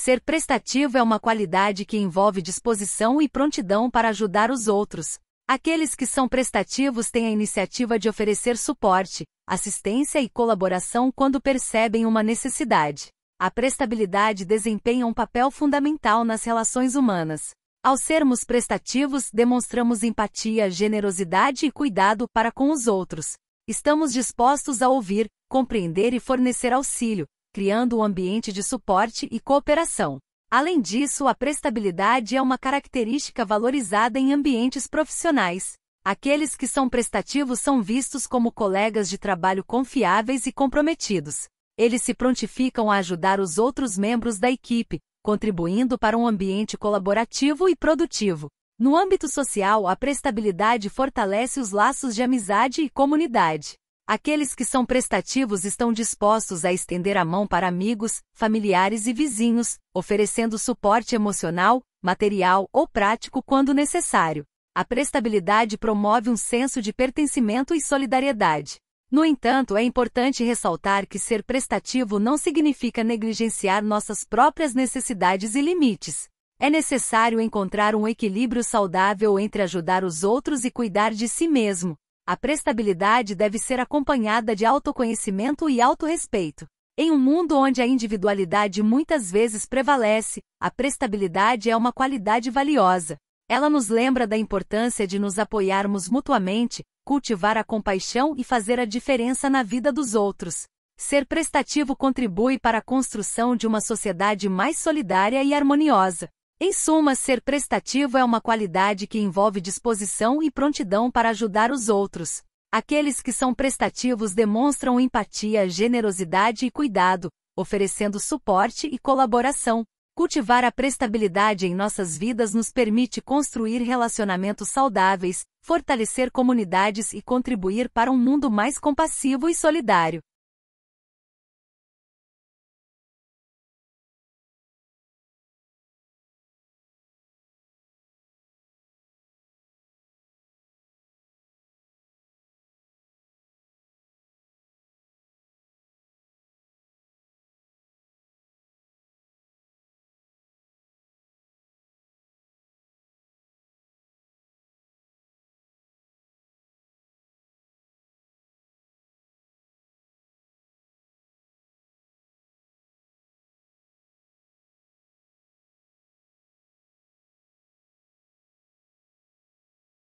Ser prestativo é uma qualidade que envolve disposição e prontidão para ajudar os outros. Aqueles que são prestativos têm a iniciativa de oferecer suporte, assistência e colaboração quando percebem uma necessidade. A prestabilidade desempenha um papel fundamental nas relações humanas. Ao sermos prestativos, demonstramos empatia, generosidade e cuidado para com os outros. Estamos dispostos a ouvir, compreender e fornecer auxílio, criando um ambiente de suporte e cooperação. Além disso, a prestabilidade é uma característica valorizada em ambientes profissionais. Aqueles que são prestativos são vistos como colegas de trabalho confiáveis e comprometidos. Eles se prontificam a ajudar os outros membros da equipe, contribuindo para um ambiente colaborativo e produtivo. No âmbito social, a prestabilidade fortalece os laços de amizade e comunidade. Aqueles que são prestativos estão dispostos a estender a mão para amigos, familiares e vizinhos, oferecendo suporte emocional, material ou prático quando necessário. A prestabilidade promove um senso de pertencimento e solidariedade. No entanto, é importante ressaltar que ser prestativo não significa negligenciar nossas próprias necessidades e limites. É necessário encontrar um equilíbrio saudável entre ajudar os outros e cuidar de si mesmo, a prestabilidade deve ser acompanhada de autoconhecimento e autorrespeito. Em um mundo onde a individualidade muitas vezes prevalece, a prestabilidade é uma qualidade valiosa. Ela nos lembra da importância de nos apoiarmos mutuamente, cultivar a compaixão e fazer a diferença na vida dos outros. Ser prestativo contribui para a construção de uma sociedade mais solidária e harmoniosa. Em suma, ser prestativo é uma qualidade que envolve disposição e prontidão para ajudar os outros. Aqueles que são prestativos demonstram empatia, generosidade e cuidado, oferecendo suporte e colaboração. Cultivar a prestabilidade em nossas vidas nos permite construir relacionamentos saudáveis, fortalecer comunidades e contribuir para um mundo mais compassivo e solidário.